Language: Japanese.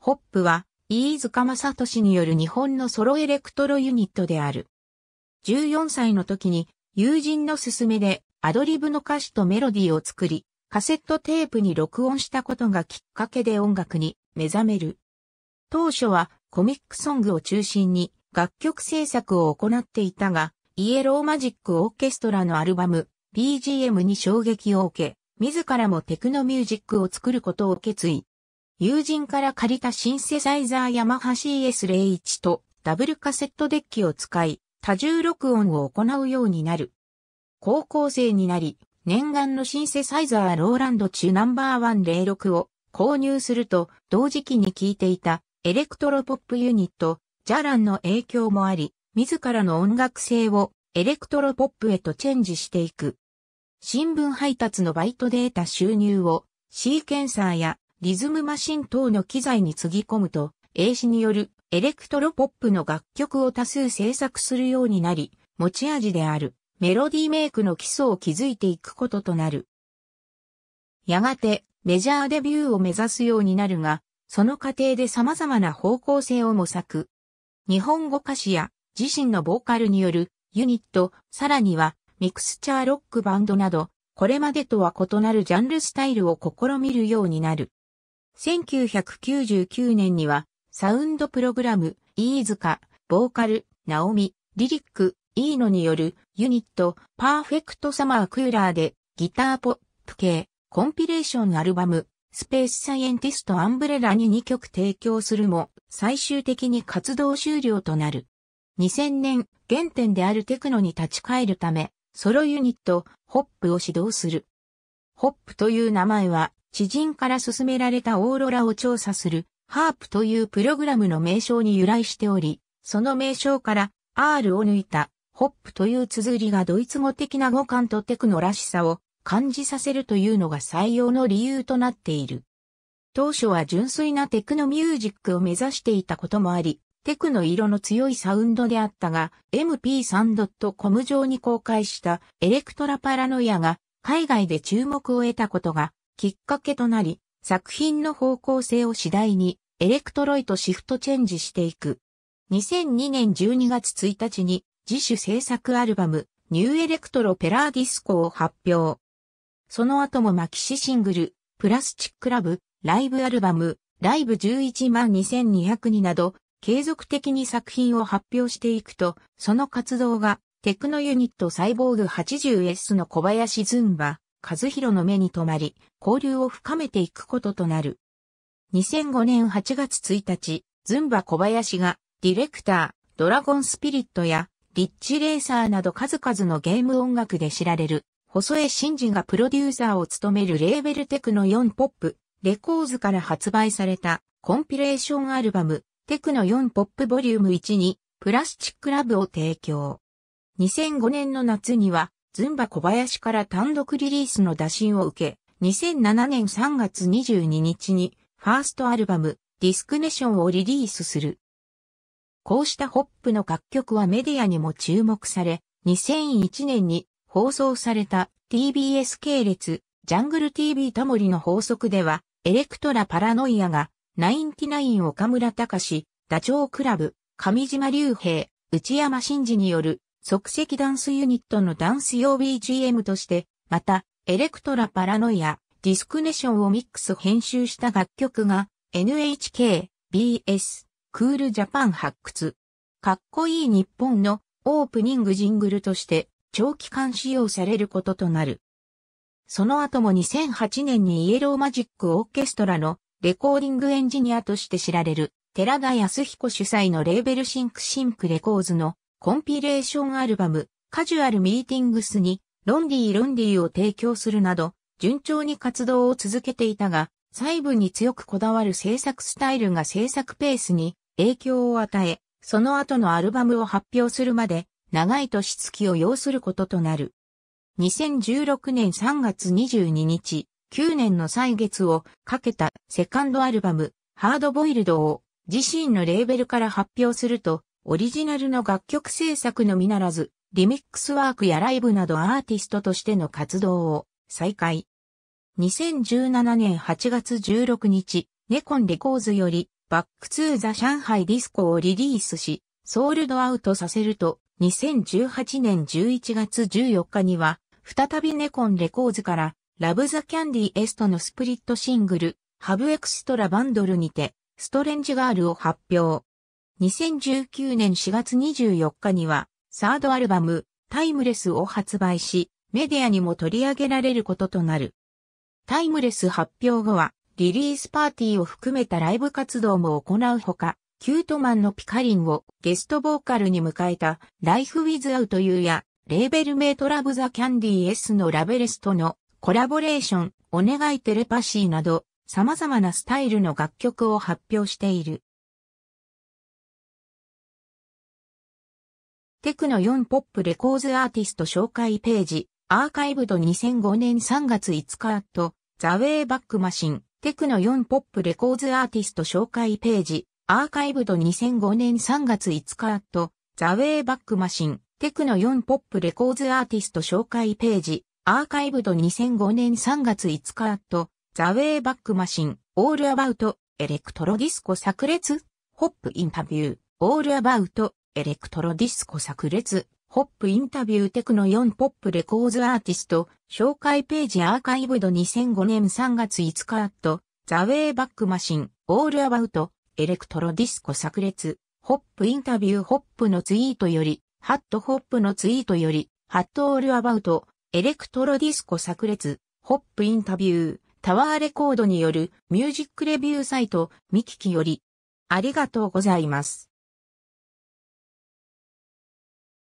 ホップは、飯塚正俊による日本のソロエレクトロユニットである。14歳の時に、友人の勧めで、アドリブの歌詞とメロディーを作り、カセットテープに録音したことがきっかけで音楽に目覚める。当初はコミックソングを中心に楽曲制作を行っていたが、イエローマジックオーケストラのアルバム BGM に衝撃を受け、自らもテクノミュージックを作ることを決意。友人から借りたシンセサイザーヤマハ CS01 とダブルカセットデッキを使い、多重録音を行うようになる。高校生になり、念願のシンセサイザーローランド中ナンバーワン0 6を購入すると、同時期に聴いていたエレクトロポップユニット、ジャランの影響もあり、自らの音楽性をエレクトロポップへとチェンジしていく。新聞配達のバイトで得た収入をシーケンサーやリズムマシン等の機材につぎ込むと、英詞によるエレクトロポップの楽曲を多数制作するようになり、持ち味であるメロディーメイクの基礎を築いていくこととなる。やがてメジャーデビューを目指すようになるが、その過程で様々な方向性を模索。日本語歌詞や自身のボーカルによるユニット、さらにはミクスチャーロックバンドなど、これまでとは異なるジャンルスタイルを試みるようになる。1999年には、サウンドプログラム、飯塚、ボーカル、ナオミ、リリック、イーノによるユニット、パーフェクトサマークーラーで、ギターポップ系、コンピレーションアルバム、スペースサイエンティストアンブレラに2曲提供するも、最終的に活動終了となる。2000年、原点であるテクノに立ち返るため、ソロユニット、ホップを指導する。ホップという名前は、知人から勧められたオーロラを調査する、ハープというプログラムの名称に由来しており、その名称から R を抜いた、ホップという綴りがドイツ語的な語感とテクノらしさを感じさせるというのが採用の理由となっている。当初は純粋なテクノミュージックを目指していたこともあり、テクノ色の強いサウンドであったが、mp3.com 上に公開したエレクトラパラノイアが海外で注目を得たことがきっかけとなり、作品の方向性を次第にエレクトロイトシフトチェンジしていく。2002年12月1日に自主制作アルバムニューエレクトロペラーディスコを発表。その後もマキシシングル、プラスチックラブ、ライブアルバム、ライブ11万2200になど、継続的に作品を発表していくと、その活動がテクノユニットサイボーグ 80S の小林ズンバ、和弘の目に留まり、交流を深めていくこととなる。2005年8月1日、ズンバ小林が、ディレクター、ドラゴンスピリットや、リッチレーサーなど数々のゲーム音楽で知られる、細江真二がプロデューサーを務めるレーベルテクノ4ポップ、レコーズから発売された、コンピレーションアルバム、テクノ4ポップボリューム1に、プラスチックラブを提供。2005年の夏には、ズンバ小林から単独リリースの打診を受け、2007年3月22日に、ファーストアルバム、ディスクネションをリリースする。こうしたホップの楽曲はメディアにも注目され、2001年に放送された TBS 系列、ジャングル TV タモリの法則では、エレクトラパラノイアが、ナインティナイン岡村隆史、ダチョウ倶楽部、上島竜兵、内山真嗣による即席ダンスユニットのダンス用 BGM として、また、エレクトラパラノイア、ディスクネションをミックス編集した楽曲が、NHK、BS、クールジャパン発掘。かっこいい日本のオープニングジングルとして長期間使用されることとなる。その後も2008年にイエローマジックオーケストラのレコーディングエンジニアとして知られる寺田康彦主催のレーベルシンクシンクレコーズのコンピレーションアルバム、カジュアルミーティングスに、ロンディー・ロンディーを提供するなど、順調に活動を続けていたが、細部に強くこだわる制作スタイルが制作ペースに影響を与え、その後のアルバムを発表するまで、長い年月を要することとなる。2016年3月22日、9年の歳月をかけたセカンドアルバム、ハードボイルドを自身のレーベルから発表すると、オリジナルの楽曲制作のみならず、リミックスワークやライブなどアーティストとしての活動を再開。2017年8月16日、ネコンレコーズより、バックツーザ上海ディスコをリリースし、ソールドアウトさせると、2018年11月14日には、再びネコンレコーズから、ラブザキャンディエストのスプリットシングル、ハブエクストラバンドルにて、ストレンジガールを発表。2019年4月24日には、サードアルバム、タイムレスを発売し、メディアにも取り上げられることとなる。タイムレス発表後は、リリースパーティーを含めたライブ活動も行うほか、キュートマンのピカリンをゲストボーカルに迎えた、ライフウィズアウトユーや、レーベルメイトラブザキャンディー S のラベレスとのコラボレーション、お願いテレパシーなど、様々なスタイルの楽曲を発表している。テクノ4ポップレコーズアーティスト紹介ページ、アーカイブド2005年3月5日アット、ザ・ウェイ・バック・マシン、テクノ4ポップレコーズアーティスト紹介ページ、アーカイブド2005年3月5日アット、ザ・ウェイ・バック・マシン、テクノ4ポップレコーズアーティスト紹介ページ、アーカイブド2005年3月5日アット、ザ・ウェイ・バック・マシン、オール・アバウト、エレクトロディスコ炸裂、ホップ・インタビュー、オール・アバウト、エレクトロディスコ炸裂、ホップインタビューテクノ4ポップレコーズアーティスト、紹介ページアーカイブド2005年3月5日アット、ザ・ウェイ・バック・マシン、オール・アバウト、エレクトロディスコ炸裂、ホップインタビューホップのツイートより、ハットホップのツイートより、ハットオールアバウト、エレクトロディスコ炸裂、ホップインタビュー、タワーレコードによるミュージックレビューサイト、ミキキより、ありがとうございます。